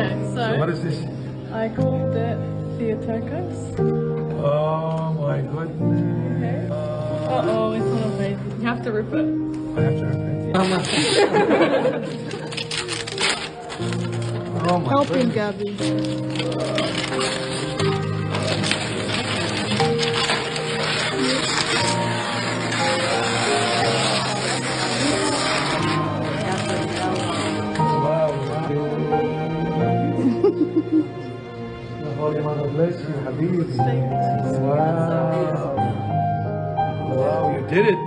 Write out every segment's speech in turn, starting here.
Okay, um, so, so what is this? I called it Theotokos. Oh my goodness. Okay. Uh, uh oh, it's not amazing. You have to rip it. I have to rip it. Oh, oh my. Help goodness. him, Gabby. the Holy Mother bless you, Habib. Wow. Wow, you did it.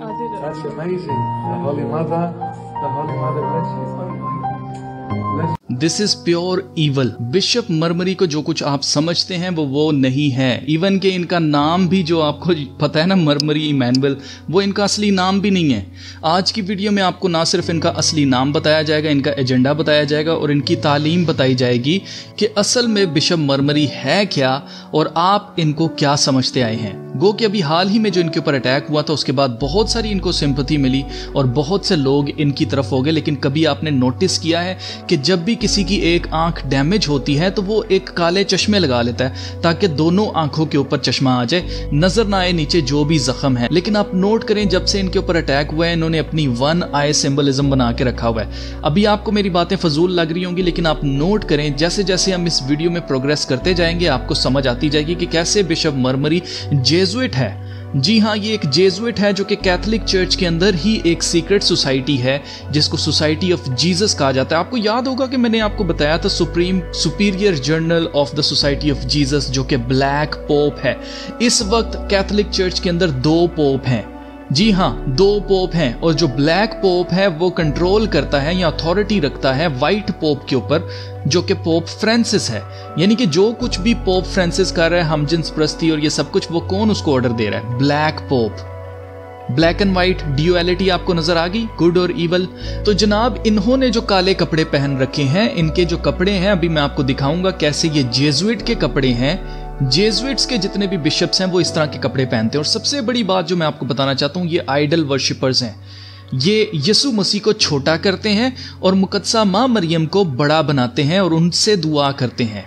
I did it. That's amazing. The Holy Mother, the Holy Mother bless you. Bless you. This is pure evil bishop मरमरी को जो कुछ आप समझते हैं वो वो नहीं है इवन के इनका नाम भी जो आपको पता है ना मरमरी इमैनुअल वो इनका असली नाम भी नहीं है आज की वीडियो में आपको ना सिर्फ इनका असली नाम बताया जाएगा इनका एजेंडा बताया जाएगा और इनकी तालीम बताई जाएगी कि असल में बिशप मरमरी है क्या और आप इनको क्या समझते आए हैं गो कि अभी हाल ही में जो इनके ऊपर अटैक हुआ था उसके बाद बहुत सारी इनको सिंपथी मिली और बहुत से लोग इनकी तरफ हो गए लेकिन कभी आपने नोटिस किया है कि जब भी भी किसी की एक आंख डैमेज होती है तो वो एक काले चश्मे लगा लेता है ताकि दोनों आंखों के ऊपर चश्मा आ जाए नजर ना आए नीचे जो भी जख्म है लेकिन आप नोट करें जब से इनके ऊपर अटैक हुआ है इन्होंने अपनी वन आई सिंबलिज्म बना के रखा हुआ है अभी आपको मेरी बातें फजूल लग रही होंगी लेकिन आप नोट करें जैसे जैसे हम इस वीडियो में प्रोग्रेस करते जाएंगे आपको समझ आती जाएगी कि कैसे बिशप मरमरी जेजुएट है जी हाँ ये एक जेजुएट है जो कि कैथलिक चर्च के अंदर ही एक सीक्रेट सोसाइटी है जिसको सोसाइटी ऑफ जीसस कहा जाता है आपको याद होगा कि मैंने आपको बताया था supreme superior general of the society of Jesus जो कि ब्लैक पोप है इस वक्त कैथलिक चर्च के अंदर दो पोप हैं जी हाँ दो पोप हैं और जो ब्लैक पोप है वो कंट्रोल करता है या अथॉरिटी रखता है वाइट पोप के ऊपर जो कि पोप फ्रांसिस है यानी कि जो कुछ भी पोप फ्रांसिस कर रहा है हम जिन प्रस्ती और ये सब कुछ वो कौन उसको ऑर्डर दे रहा है black pope black and white duality आपको नजर आ गई गुड और इवल तो जनाब इन्होंने जो काले कपड़े पहन रखे हैं इनके जो कपड़े हैं अभी मैं आपको दिखाऊंगा कैसे ये जेजुइट के कपड़े हैं जेजुइट्स के जितने भी बिशप्स हैं वो इस तरह के कपड़े पहनते हैं और सबसे बड़ी बात जो मैं आपको बताना चाहता हूँ ये आइडल वर्शिपर्स हैं ये यसु मसीह को छोटा करते हैं और मुकदसा माँ मरियम को बड़ा बनाते हैं और उनसे दुआ करते हैं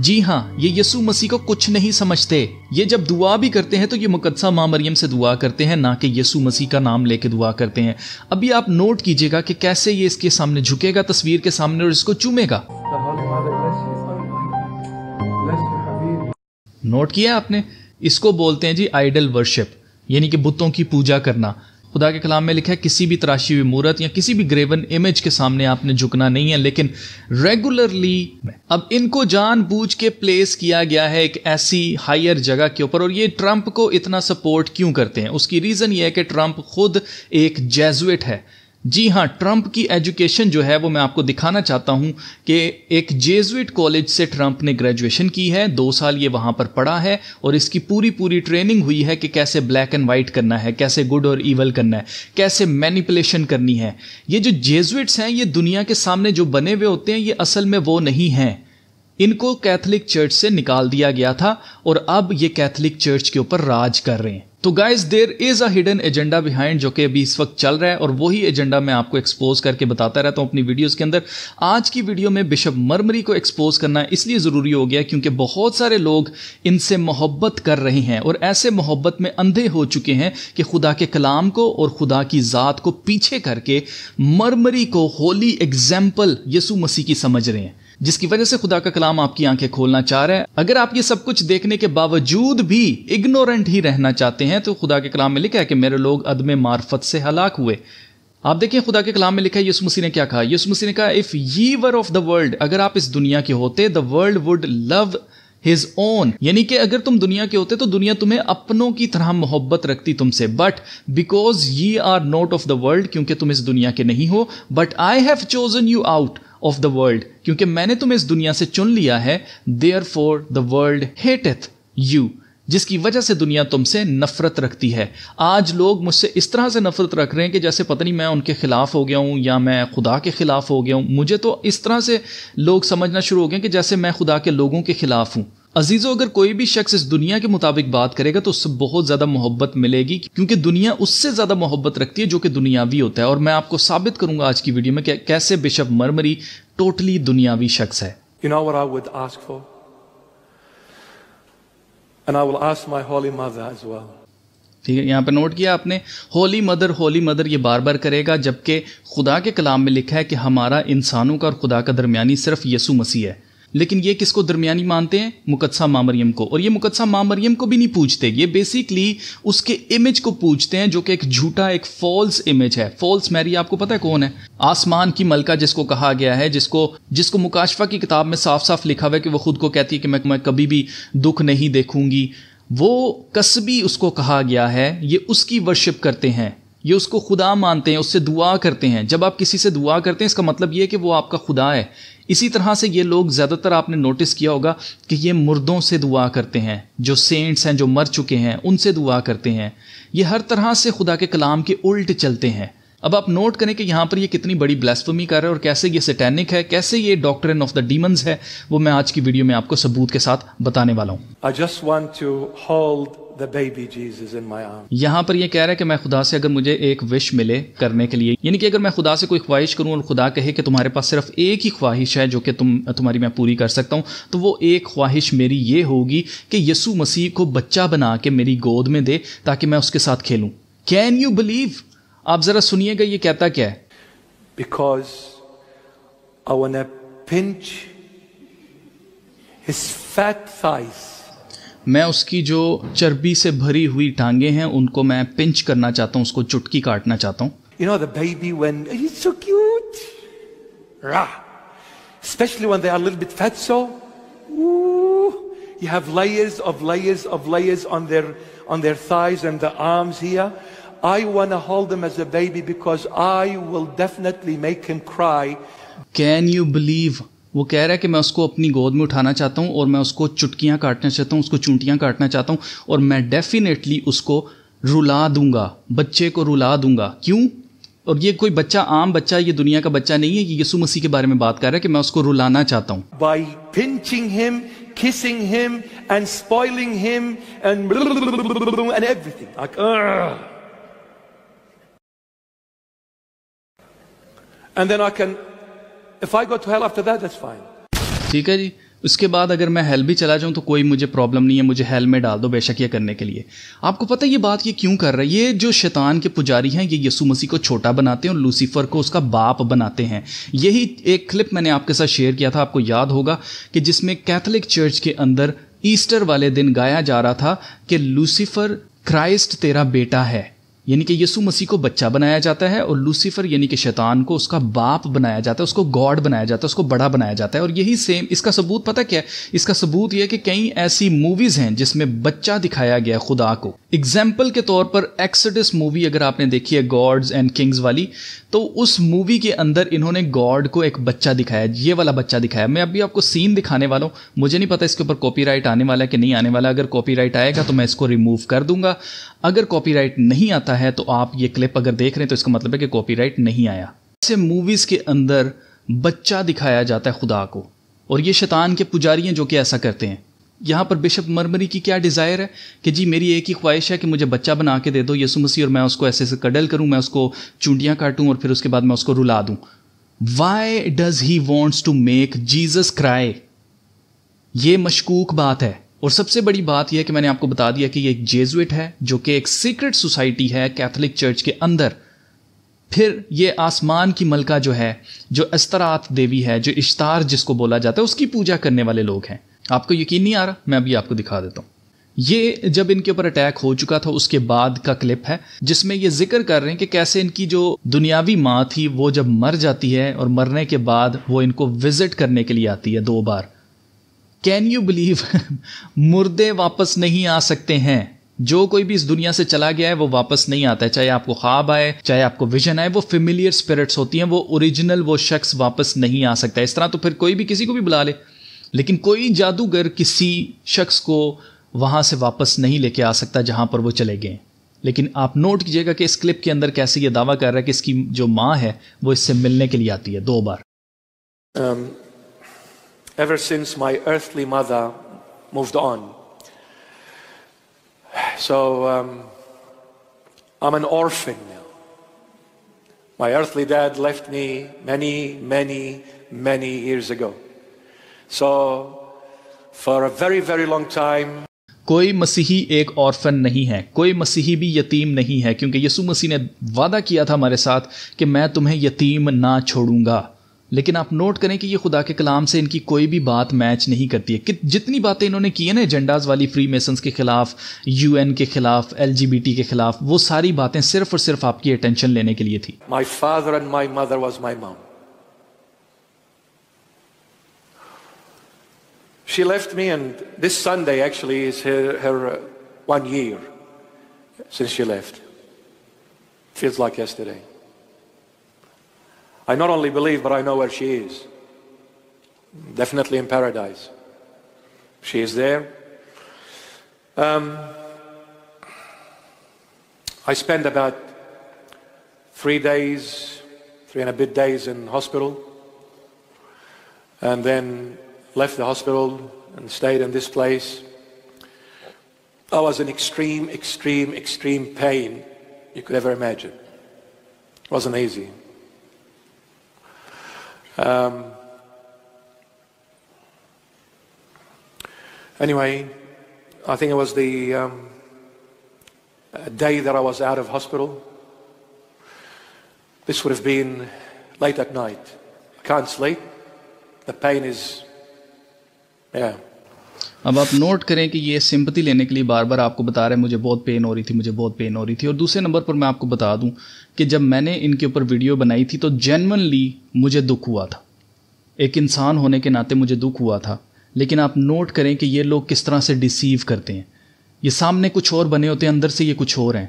जी हाँ ये यसु मसीह को कुछ नहीं समझते ये जब दुआ भी करते हैं तो ये मुकदसा माँ मरियम से दुआ करते हैं ना कि यसु मसीह का नाम लेके दुआ करते हैं अभी आप नोट कीजिएगा कि कैसे ये इसके सामने झुकेगा तस्वीर के सामने और इसको चूमेगा तो नोट किया आपने इसको बोलते हैं जी आइडल वर्शिप यानी कि बुतों की पूजा करना खुदा के कलाम में लिखा है किसी भी तराशी हुई मूर्त या किसी भी ग्रेवन इमेज के सामने आपने झुकना नहीं है लेकिन रेगुलरली अब इनको जान बूझ के प्लेस किया गया है एक ऐसी हायर जगह के ऊपर और ये ट्रंप को इतना सपोर्ट क्यों करते हैं उसकी रीज़न ये है कि ट्रंप खुद एक जेजुएट है जी हाँ ट्रंप की एजुकेशन जो है वो मैं आपको दिखाना चाहता हूँ कि एक जेजुइट कॉलेज से ट्रंप ने ग्रेजुएशन की है दो साल ये वहाँ पर पढ़ा है और इसकी पूरी पूरी ट्रेनिंग हुई है कि कैसे ब्लैक एंड वाइट करना है कैसे गुड और ईवल करना है कैसे मैनिपुलेशन करनी है ये जो जेजुइट्स हैं ये दुनिया के सामने जो बने हुए होते हैं ये असल में वो नहीं हैं इनको कैथलिक चर्च से निकाल दिया गया था और अब ये कैथलिक चर्च के ऊपर राज कर रहे हैं तो guys there is a hidden agenda behind जो कि अभी इस वक्त चल रहा है और वही एजेंडा मैं आपको एक्सपोज करके बताता रहता हूँ अपनी वीडियोस के अंदर आज की वीडियो में बिशप मरमरी को एक्सपोज करना इसलिए ज़रूरी हो गया क्योंकि बहुत सारे लोग इनसे मोहब्बत कर रहे हैं और ऐसे मोहब्बत में अंधे हो चुके हैं कि खुदा के कलाम को और खुदा की ज़ात को पीछे करके मरमरी को होली एग्जाम्पल यसु मसीह की समझ रहे हैं जिसकी वजह से खुदा का कलाम आपकी आंखें खोलना चाह रहा है अगर आप ये सब कुछ देखने के बावजूद भी इग्नोरेंट ही रहना चाहते हैं तो खुदा के कलाम में लिखा है कि मेरे लोग अदम मार्फत से हलाक हुए आप देखिए खुदा के कलाम में लिखा है यसु मसीह ने क्या कहा यूस मसीह ने कहा इफ़ ये वर ऑफ द वर्ल्ड अगर आप इस दुनिया के होते the world would love his own यानी कि अगर तुम दुनिया के होते तो दुनिया तुम्हें अपनों की तरह मोहब्बत रखती तुमसे but because ye are not of the world क्योंकि तुम इस दुनिया के नहीं हो but I have chosen you out of the world क्योंकि मैंने तुम्हें इस दुनिया से चुन लिया है therefore the world hateth you जिसकी वजह से दुनिया तुमसे नफरत रखती है आज लोग मुझसे इस तरह से नफरत रख रहे हैं कि जैसे पता नहीं मैं उनके ख़िलाफ़ हो गया हूँ या मैं खुदा के ख़िलाफ़ हो गया हूँ मुझे तो इस तरह से लोग समझना शुरू हो गए कि जैसे मैं खुदा के लोगों के ख़िलाफ़ हूँ अजीज़ों अगर कोई भी शख्स इस दुनिया के मुताबिक बात करेगा तो उससे बहुत ज़्यादा मोहब्बत मिलेगी क्योंकि दुनिया उससे ज़्यादा मोहब्बत रखती है जो कि दुनियावी होता है और मैं आपको साबित करूंगा आज की वीडियो में कैसे बिशप मरमरी टोटली दुनियावी शख्स है You know what I would ask for? And I will ask my holy mother as well. ठीक है यहाँ पे नोट किया आपने होली मदर होली मदर ये बार बार करेगा जबकि खुदा के कलाम में लिखा है कि हमारा इंसानों का और खुदा का दरमियानी सिर्फ यसु मसीह है लेकिन ये किसको दरमियानी मानते हैं मुकदसा मामरियम को और ये मुकदसा मामरियम को भी नहीं पूछते ये बेसिकली उसके इमेज को पूछते हैं जो कि एक झूठा एक फॉल्स इमेज है फॉल्स मैरी आपको पता है कौन है आसमान की मलका जिसको कहा गया है जिसको जिसको मुकाशफा की किताब में साफ साफ लिखा हुआ है कि वो खुद को कहती है कि मैं, मैं कभी भी दुख नहीं देखूंगी वो कस्बी उसको कहा गया है ये उसकी वर्शिप करते हैं ये उसको खुदा मानते हैं उससे दुआ करते हैं जब आप किसी से दुआ करते हैं इसका मतलब ये है कि वो आपका खुदा है इसी तरह से ये लोग ज़्यादातर आपने नोटिस किया होगा कि ये मुर्दों से दुआ करते हैं जो सेंट्स हैं जो मर चुके हैं उनसे दुआ करते हैं ये हर तरह से खुदा के कलाम के उल्ट चलते हैं अब आप नोट करें कि यहाँ पर ये कितनी बड़ी ब्लास्फमी कर रहा है और कैसे ये सेटेनिक है कैसे ये डॉक्टर ऑफ द डीमंस है वो मैं आज की वीडियो में आपको सबूत के साथ बताने वाला हूँ I just want to hold यहाँ पर यह कह रहा है कि मैं खुदा से अगर मुझे एक विश मिले करने के लिए यानी कि अगर मैं खुदा से कोई ख्वाहिश करूँ और खुदा कहे कि तुम्हारे पास सिर्फ एक ही ख्वाहिश है जो कि तुम तुम्हारी मैं पूरी कर सकता हूँ तो वो एक ख्वाहिश मेरी ये होगी कि यसु मसीह को बच्चा बना के मेरी गोद में दे ताकि मैं उसके साथ खेलूँ कैन यू बिलीव आप जरा सुनिएगा ये कहता क्या है बिकॉज आई पिंच हिज मैं उसकी जो चर्बी से भरी हुई टांगे हैं उनको मैं पिंच करना चाहता हूं उसको चुटकी काटना चाहता हूं you know the baby so cute specially one they are little fat so you have layers of layers of layers on there on there thighs and the arms I want to hold him as a baby because I will definitely make him cry. Can you believe? वो कह रहा है कि मैं उसको अपनी गोद में उठाना चाहता हूँ और मैं उसको चुटकियाँ काटना चाहता हूँ उसको चूंटियाँ काटना चाहता हूँ और मैं डेफिनेटली उसको रुला दूंगा बच्चे को रुला दूंगा क्यों और ये कोई बच्चा आम बच्चा ये दुनिया का बच्चा नहीं है ये यीशु मसीह के बारे में बात कर रहा है कि मैं उसको रुलाना चाहता हूँ by pinching him kissing him and spoiling him and everything and then I can if I go to hell after that that's fine ठीक है जी उसके बाद अगर मैं हेल भी चला जाऊँ तो कोई मुझे प्रॉब्लम नहीं है मुझे हेल में डाल दो बेशक ये करने के लिए आपको पता है ये बात ये क्यों कर रहा है ये जो शैतान के पुजारी हैं ये यसु मसीह को छोटा बनाते हैं और लूसीफर को उसका बाप बनाते हैं यही एक क्लिप मैंने आपके साथ शेयर किया था आपको याद होगा कि जिसमें कैथलिक चर्च के अंदर ईस्टर वाले दिन गाया जा रहा था कि लूसीफर क्राइस्ट तेरा बेटा है यानी कि यीशु मसीह को बच्चा बनाया जाता है और लूसीफर यानी कि शैतान को उसका बाप बनाया जाता है उसको गॉड बनाया जाता है उसको बड़ा बनाया जाता है और यही सेम इसका सबूत पता क्या है इसका सबूत यह कि कई ऐसी मूवीज़ हैं जिसमें बच्चा दिखाया गया खुदा को एग्जाम्पल के तौर पर एक्सडिस मूवी अगर आपने देखी है गॉड्स एंड किंग्स वाली तो उस मूवी के अंदर इन्होंने गॉड को एक बच्चा दिखाया ये वाला बच्चा दिखाया मैं अभी आपको सीन दिखाने वाला हूँ मुझे नहीं पता इसके ऊपर कॉपीराइट आने वाला है कि नहीं आने वाला अगर कॉपीराइट आएगा तो मैं इसको रिमूव कर दूंगा अगर कॉपीराइट नहीं आता है तो आप ये क्लिप अगर देख रहे हैं तो इसका मतलब है कि कॉपीराइट नहीं आया ऐसे मूवीज़ के अंदर बच्चा दिखाया जाता है खुदा को और ये शैतान के पुजारी हैं जो कि ऐसा करते हैं यहाँ पर बिशप मरमरी की क्या डिज़ायर है कि जी मेरी एक ही ख्वाहिश है कि मुझे बच्चा बना के दे दो यसु मसीह और मैं उसको ऐसे ऐसे कडल करूँ मैं उसको चूंटियाँ काटूँ और फिर उसके बाद मैं उसको रुला दूँ why does he wants to make Jesus cry ये मशकूक बात है और सबसे बड़ी बात यह कि मैंने आपको बता दिया कि ये एक जेजुएट है जो कि एक सीक्रेट सोसाइटी है कैथोलिक चर्च के अंदर फिर ये आसमान की मलका जो है जो अस्तरात देवी है जो इश्तार जिसको बोला जाता है उसकी पूजा करने वाले लोग हैं आपको यकीन नहीं आ रहा मैं अभी आपको दिखा देता हूं ये जब इनके ऊपर अटैक हो चुका था उसके बाद का क्लिप है जिसमें ये जिक्र कर रहे हैं कि कैसे इनकी जो दुनियावी माँ थी वो जब मर जाती है और मरने के बाद वो इनको विजिट करने के लिए आती है दो बार कैन यू बिलीव मुर्दे वापस नहीं आ सकते हैं जो कोई भी इस दुनिया से चला गया है वो वापस नहीं आता है चाहे आपको ख्वाब आए चाहे आपको विजन आए वो फेमिलियर स्पिरिट्स होती हैं वो ओरिजिनल वो शख्स वापस नहीं आ सकता इस तरह तो फिर कोई भी किसी को भी बुला ले लेकिन कोई जादूगर किसी शख्स को वहाँ से वापस नहीं लेके आ सकता जहाँ पर वो चले गए लेकिन आप नोट कीजिएगा कि इस क्लिप के अंदर कैसे ये दावा कर रहा है कि इसकी जो माँ है वो इससे मिलने के लिए आती है दो बार um, ever since my earthly mother moved on so um, I'm an orphan now my earthly dad left me many many many years ago So for a very very long time कोई मसीही एक orphan नहीं है कोई मसीही भी यतीम नहीं है क्योंकि यसु मसीह ने वादा किया था हमारे साथ कि मैं तुम्हें यतीम ना छोड़ूंगा लेकिन आप नोट करें कि ये खुदा के कलाम से इनकी कोई भी बात मैच नहीं करती है कि जितनी बातें इन्होंने की है ना एजेंडाज वाली फ्री मेसन के खिलाफ यूएन के खिलाफ एलजीबीटी के खिलाफ वो सारी बातें सिर्फ और सिर्फ आपकी अटेंशन लेने के लिए थी my father and my mother was my mount She left me, and this Sunday actually is her, her uh, one year since she left. Feels like yesterday. I not only believe, but I know where she is. Definitely in paradise. She is there. Um, I spent about three days, three and a bit days in hospital. And then left the hospital and stayed in this place. I was in extreme, extreme, extreme pain you could ever imagine. It wasn't easy. Um, anyway, I think it was the um, day that I was out of hospital. This would have been late at night. I can't sleep. The pain is अब आप note करें कि ये sympathy लेने के लिए बार बार आपको बता रहे हैं मुझे बहुत पेन हो रही थी मुझे बहुत पेन हो रही थी और दूसरे नंबर पर मैं आपको बता दूं कि जब मैंने इनके ऊपर वीडियो बनाई थी तो जेनवनली मुझे दुख हुआ था एक इंसान होने के नाते मुझे दुख हुआ था लेकिन आप नोट करें कि ये लोग किस तरह से डिसीव करते हैं ये सामने कुछ और बने होते हैं अंदर से ये कुछ और हैं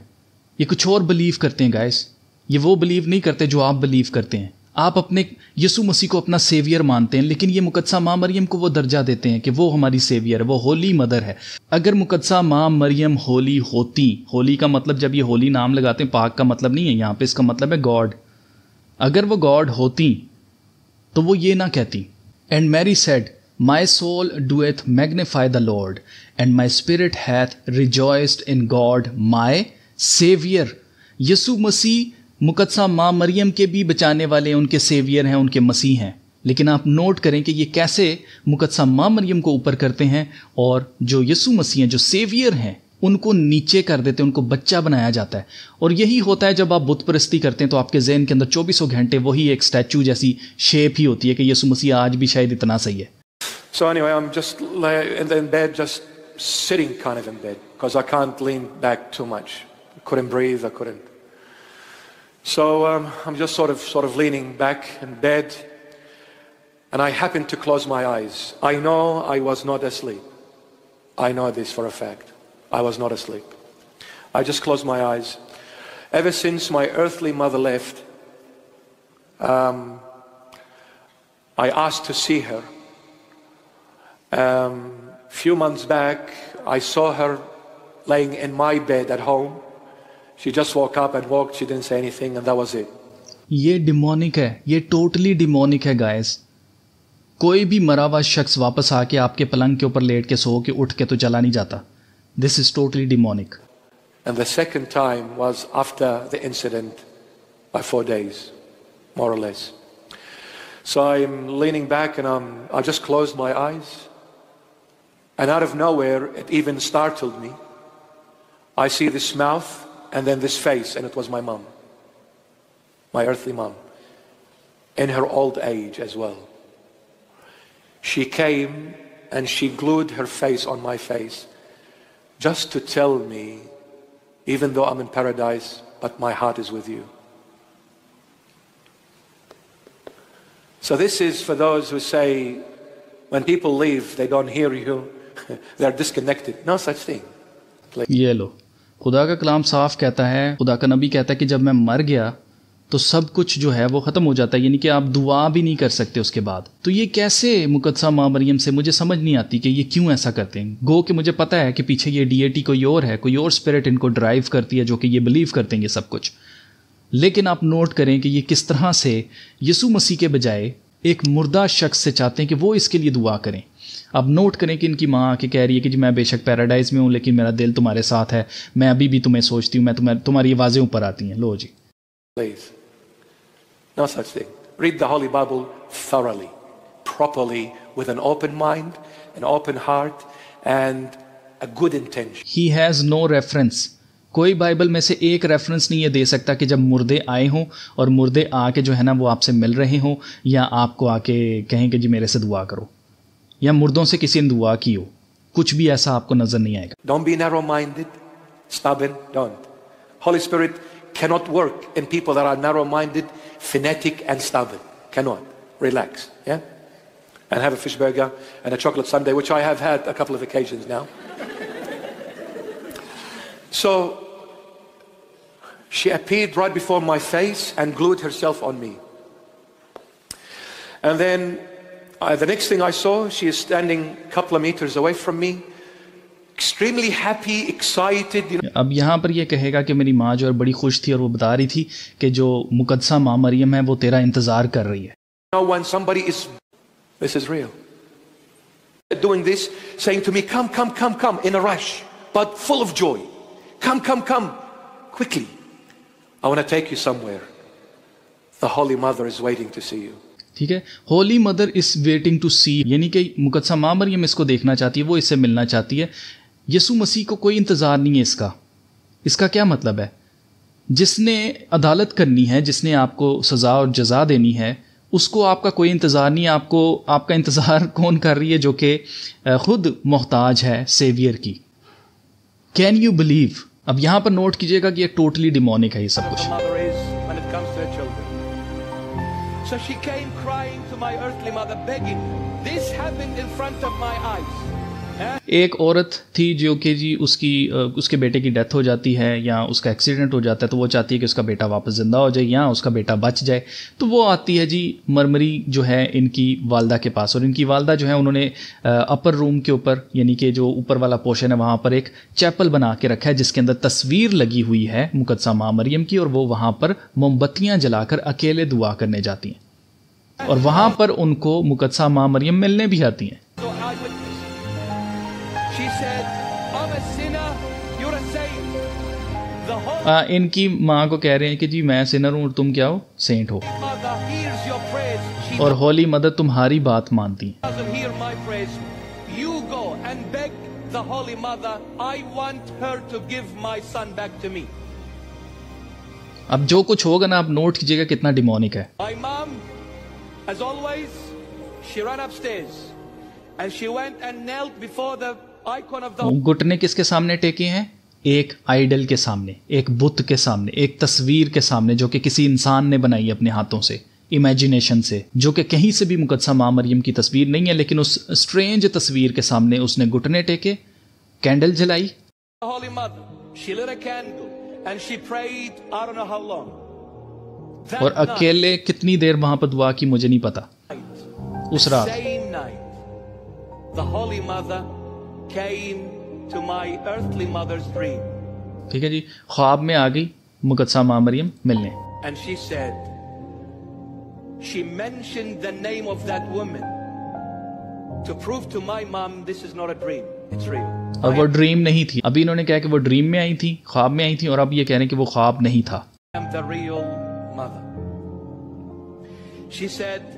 ये कुछ और बिलीव करते हैं गाइस ये वो बिलीव नहीं करते जो आप बिलीव करते हैं आप अपने यीशु मसीह को अपना सेवियर मानते हैं लेकिन ये मुकदसा माँ मरियम को वो दर्जा देते हैं कि वो हमारी सेवियर है वो होली मदर है अगर मुकदसा माँ मरियम होली होती होली का मतलब जब ये होली नाम लगाते हैं पाक का मतलब नहीं है यहाँ पे इसका मतलब है गॉड अगर वो गॉड होती तो वो ये ना कहती and Mary said my soul doeth magnify the Lord and my spirit hath rejoiced in God my saviour Yesu Masih मुकदसा माँ मरियम के भी बचाने वाले उनके सेवियर हैं उनके मसीह हैं लेकिन आप नोट करें कि ये कैसे मुकदसा माँ मरियम को ऊपर करते हैं और जो यसु मसीह हैं जो सेवियर हैं उनको नीचे कर देते हैं उनको बच्चा बनाया जाता है और यही होता है जब आप बुत परस्ती करते हैं तो आपके जहन के अंदर चौबीसों घंटे वही एक स्टैचू जैसी शेप ही होती है कि यसु मसीह आज भी शायद इतना सही है So anyway, I'm just in bed, just sitting kind of in bed because I can't lean back too much. I couldn't breathe. I couldn't. So um, I'm just sort of, sort of leaning back in bed, and I happen to close my eyes. I know I was not asleep. I know this for a fact. I was not asleep. I just closed my eyes. Ever since my earthly mother left, um, I asked to see her. A um, few months back, I saw her laying in my bed at home she just woke up and walked she didn't say anything and that was it ये demonic है ये totally demonic है guys कोई भी मरा शख्स वापस आके आपके पलंग के ऊपर लेट के सो के उठ के तो चला नहीं जाता this is totally demonic And the second time was after the incident by four days, more or less. So I'm leaning back and I'm, I just closed my eyes. And out of nowhere, it even startled me. I see this mouth and then this face, and it was my mom, my earthly mom, in her old age as well. She came and she glued her face on my face just to tell me, even though I'm in paradise, but my heart is with you. So this is for those who say, when people leave, they don't hear you, they're disconnected. No such thing. Like Yellow. खुदा का कलाम साफ कहता है खुदा का नबी कहता है कि जब मैं मर गया तो सब कुछ जो है वो ख़त्म हो जाता है यानी कि आप दुआ भी नहीं कर सकते उसके बाद तो ये कैसे मुकदसा माँ मरियम से मुझे समझ नहीं आती कि ये क्यों ऐसा करते हैं गो कि मुझे पता है कि पीछे ये डीएटी कोई और है कोई और स्पिरिट इनको ड्राइव करती है जो कि ये बिलीव करते हैं ये सब कुछ लेकिन आप नोट करें कि ये किस तरह से यसु मसीह के बजाय एक मुर्दा शख्स से चाहते हैं कि वो इसके लिए दुआ करें अब नोट करें कि इनकी माँ आके कह रही है कि जी मैं बेशक पैराडाइज में हूँ लेकिन मेरा दिल तुम्हारे साथ है मैं अभी भी तुम्हें सोचती हूँ मैं तुम्हारी तुम्हारी आवाज़ें ऊपर आती हैं लो जी Please. No कोई बाइबल में से एक रेफरेंस नहीं ये दे सकता कि जब मुर्दे आए हों और मुर्दे आके जो है ना वो आपसे मिल रहे हों या आपको आके कहें कि जी मेरे से दुआ करो या मुर्दों से किसी ने दुआ की हो कुछ भी ऐसा आपको नजर नहीं आएगा don't be stubborn don't holy spirit cannot work in people that are narrow minded fanatic and stubborn cannot relax yeah and have a fish burger and a chocolate sundae which i have had a couple of occasions now so she appeared right before my face and glued herself on me and then uh, the next thing I saw, she is standing a couple of meters away from me. Extremely happy, excited, you know. अब यहाँ पर ये कहेगा कि मेरी माँ जो है बड़ी खुश थी और वो बता रही थी कि जो मुकदसा माँ मरियम है वो तेरा इंतजार कर रही है Now when somebody is, this is real, doing this, saying to me, come, come, come, come, in a rush, but full of joy. Come, come, come, quickly. I want to take you somewhere. The Holy Mother is waiting to see you. ठीक है holy mother is waiting to see यानी कि मुकदसा मरियम इसको देखना चाहती है वो इससे मिलना चाहती है यसु मसीह को कोई इंतज़ार नहीं है इसका इसका क्या मतलब है जिसने अदालत करनी है जिसने आपको सज़ा और जजा देनी है उसको आपका कोई इंतज़ार नहीं है आपको आपका इंतज़ार कौन कर रही है जो कि ख़ुद मोहताज है सेवियर की कैन यू बिलीव अब यहाँ पर नोट कीजिएगा कि ये टोटली डिमोनिक है ये सब कुछ So she came crying to my earthly mother, begging. This happened in front of my eyes. एक औरत थी जो कि जी उसकी उसके बेटे की डेथ हो जाती है या उसका एक्सीडेंट हो जाता है तो वो चाहती है कि उसका बेटा वापस ज़िंदा हो जाए या उसका बेटा बच जाए तो वो आती है जी मरमरी जो है इनकी वालदा के पास और इनकी वालदा जो है उन्होंने अपर रूम के ऊपर यानी कि जो ऊपर वाला पोर्शन है वहाँ पर एक चैपल बना के रखा है जिसके अंदर तस्वीर लगी हुई है मुकदसा माँ मरियम की और वो वहाँ पर मोमबत्तियाँ जलाकर अकेले दुआ करने जाती हैं और वहाँ पर उनको मुकदसा माँ मरियम मिलने भी आती हैं आ, इनकी माँ को कह रहे हैं कि जी मैं सिनर हूँ और तुम क्या हो सेंट हो और होली मदर तुम्हारी बात मानती अब जो कुछ होगा ना आप नोट कीजिएगा कितना डिमोनिक है My mom, as always, she ran upstairs and she went and knelt before the icon of the... घुटने किसके सामने टेके हैं एक आइडल के सामने एक बुत के सामने एक तस्वीर के सामने जो कि किसी इंसान ने बनाई अपने हाथों से इमेजिनेशन से जो कि कहीं से भी मुकदसा माँ मरियम की तस्वीर नहीं है लेकिन उस स्ट्रेंज तस्वीर के सामने उसने घुटने टेके कैंडल जलाई और अकेले कितनी देर वहां पर दुआ की मुझे नहीं पता उस रात ठीक है जी ख्वाब में आ गई मुकदसा मां मरियम मिलने and she said she mentioned the name of that woman to prove to my mom this is not a dream it's real अब वो ड्रीम नहीं थी अभी इन्होंने कहा कि वो ड्रीम में आई थी ख्वाब में आई थी और अब ये कह रहे हैं कि वो ख्वाब नहीं था real mother she said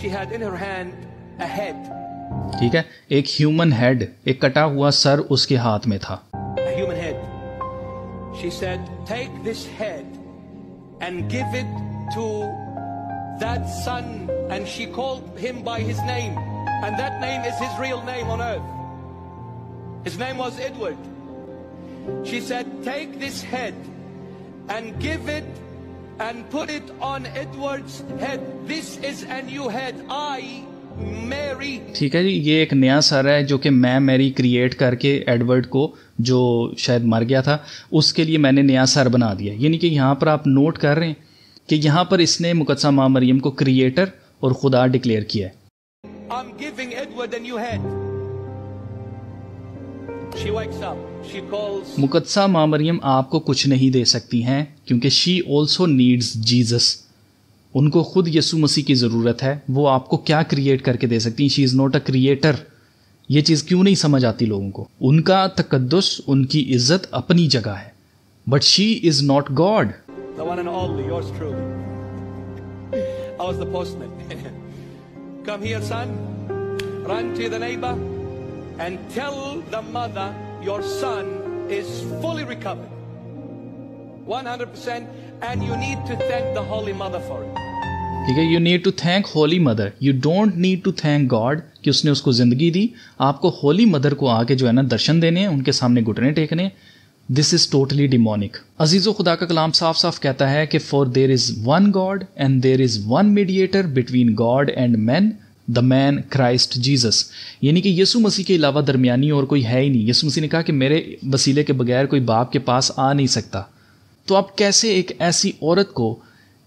she had in her hand a head ठीक है एक ह्यूमन हेड एक कटा हुआ सर उसके हाथ में था human head she said take this head and give it to that son and she called him by his name and that name is his real name on earth his name was Edward ठीक है जी ये एक नया sir है जो कि मैं Mary create करके एडवर्ड को जो शायद मर गया था उसके लिए मैंने नया सर बना दिया यानी कि यहाँ पर आप नोट कर रहे हैं कि यहाँ पर इसने मुकदसा माँ मरियम को क्रिएटर और खुदा डिक्लेयर किया है मुकदसा माँ मरियम आपको कुछ नहीं दे सकती हैं क्योंकि शी ऑल्सो नीड्स जीजस उनको खुद यसु मसीह की ज़रूरत है वो आपको क्या क्रिएट करके दे सकती she is not a creator ये चीज़ क्यों नहीं समझ आती लोगों को उनका तकदस उनकी इज्जत अपनी जगह है but she is not God And you need to thank the Holy Mother for it. ठीक है you need to thank holy mother you don't need to thank God कि उसने उसको ज़िंदगी दी आपको होली मदर को आके जो है ना दर्शन देने हैं उनके सामने घुटने टेकने दिस इज़ टोटली डिमोनिक अजीज़ो खुदा का कलाम साफ साफ कहता है कि for there is one God and there is one mediator between God and man the man Christ Jesus यानी कि यसु मसीह के अलावा दरमियानी और कोई है ही नहीं यसु मसीह ने कहा कि मेरे वसीले के बगैर कोई बाप के पास आ नहीं सकता तो आप कैसे एक ऐसी औरत को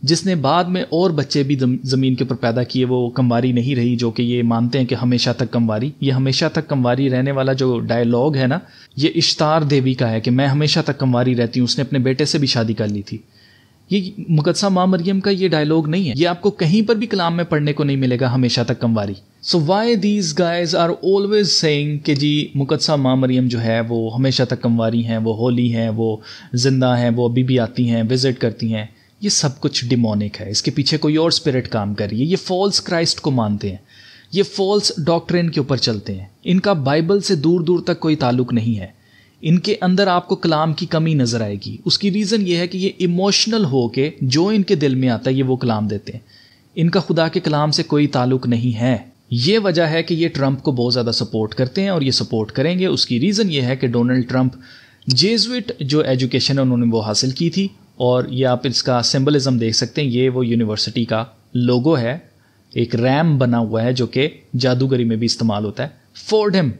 जिसने बाद में और बच्चे भी ज़मीन के ऊपर पैदा किए वो कमवारी नहीं रही जो कि ये मानते हैं कि हमेशा तक कमवारी ये हमेशा तक कमवारी रहने वाला जो डायलॉग है ना ये इश्तार देवी का है कि मैं हमेशा तक कमवारी रहती हूँ उसने अपने बेटे से भी शादी कर ली थी ये मुकदसा माँ मरियम का ये डायलॉग नहीं है ये आपको कहीं पर भी कलाम में पढ़ने को नहीं मिलेगा हमेशा तक कमवारी so why these guys are always saying कि जी मुकदसा माँ मरियम जो है वो हमेशा तक कमवारी हैं वो होली हैं वो जिंदा हैं वो अभी भी आती हैं विजिट करती हैं ये सब कुछ डिमोनिक है इसके पीछे कोई और स्पिरिट काम कर रही है ये फॉल्स क्राइस्ट को मानते हैं ये फॉल्स डॉक्ट्रेन के ऊपर चलते हैं इनका बाइबल से दूर दूर तक कोई ताल्लुक नहीं है इनके अंदर आपको कलाम की कमी नज़र आएगी उसकी रीज़न ये है कि ये इमोशनल हो के जो इनके दिल में आता है ये वो कलाम देते हैं इनका खुदा के कलाम से कोई ताल्लुक नहीं है ये वजह है कि ये ट्रंप को बहुत ज़्यादा सपोर्ट करते हैं और ये सपोर्ट करेंगे उसकी रीज़न ये है कि डोनाल्ड ट्रंप जेजुइट जो एजुकेशन है उन्होंने वो हासिल की थी और ये आप इसका सिंबलिज्म देख सकते हैं ये वो यूनिवर्सिटी का लोगो है एक रैम बना हुआ है जो कि जादूगरी में भी इस्तेमाल होता है फोर्डम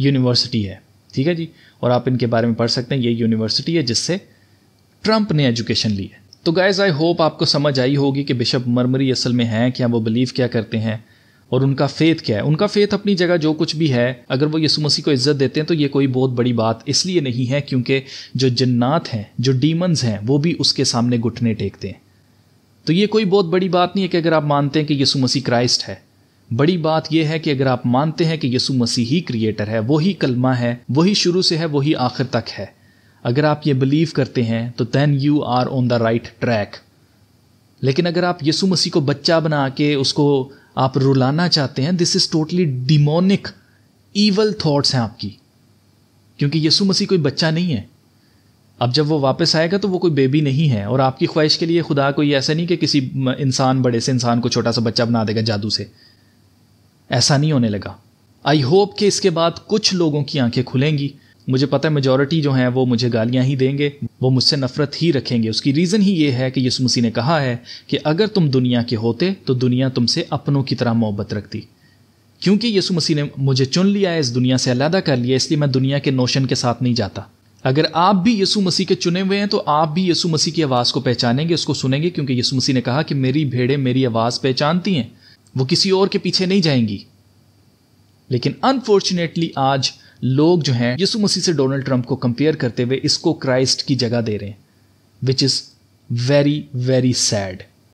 यूनिवर्सिटी है ठीक है जी और आप इनके बारे में पढ़ सकते हैं ये यूनिवर्सिटी है जिससे ट्रंप ने एजुकेशन ली है तो गाइज आई होप आपको समझ आई होगी कि बिशप मरमरी असल में हैं क्या वो बिलीव क्या करते हैं और उनका फेथ क्या है उनका फेथ अपनी जगह जो कुछ भी है अगर वो यसु मसीह को इज्जत देते हैं तो ये कोई बहुत बड़ी बात इसलिए नहीं है क्योंकि जो जन्नात हैं जो डीमंस हैं वो भी उसके सामने घुटने टेकते हैं तो ये कोई बहुत बड़ी बात नहीं है कि अगर आप मानते हैं कि यसु मसीह क्राइस्ट है बड़ी बात यह है कि अगर आप मानते हैं कि यसु मसीह ही क्रिएटर है वही कलमा है वही शुरू से है वही आखिर तक है अगर आप ये बिलीव करते हैं तो then you are on the right track लेकिन अगर आप यसु मसीह को बच्चा बना के उसको आप रुलाना चाहते हैं this is totally demonic evil thoughts हैं आपकी क्योंकि यीशु मसीह कोई बच्चा नहीं है अब जब वो वापस आएगा तो वो कोई बेबी नहीं है और आपकी ख्वाहिश के लिए खुदा कोई ऐसा नहीं कि किसी इंसान बड़े से इंसान को छोटा सा बच्चा बना देगा जादू से ऐसा नहीं होने लगा आई होप कि इसके बाद कुछ लोगों की आंखें खुलेंगी मुझे पता है मेजोरिटी जो हैं वो मुझे गालियाँ ही देंगे वो मुझसे नफरत ही रखेंगे उसकी रीज़न ही ये है कि यसु मसीह ने कहा है कि अगर तुम दुनिया के होते तो दुनिया तुमसे अपनों की तरह मोहब्बत रखती क्योंकि यसु मसीह ने मुझे चुन लिया है इस दुनिया से अलहदा कर लिया इसलिए मैं दुनिया के नोशन के साथ नहीं जाता अगर आप भी यसु मसीह के चुने हुए हैं तो आप भी यसु मसीह की आवाज़ को पहचानेंगे उसको सुनेंगे क्योंकि यसु मसीह ने कहा कि मेरी भेड़ें मेरी आवाज़ पहचानती हैं वो किसी और के पीछे नहीं जाएंगी लेकिन अनफॉर्चुनेटली आज लोग जो हैं यीशु मसीह से डोनाल्ड ट्रंप को कंपेयर करते हुए इसको क्राइस्ट की जगह दे रहे हैं which is very very sad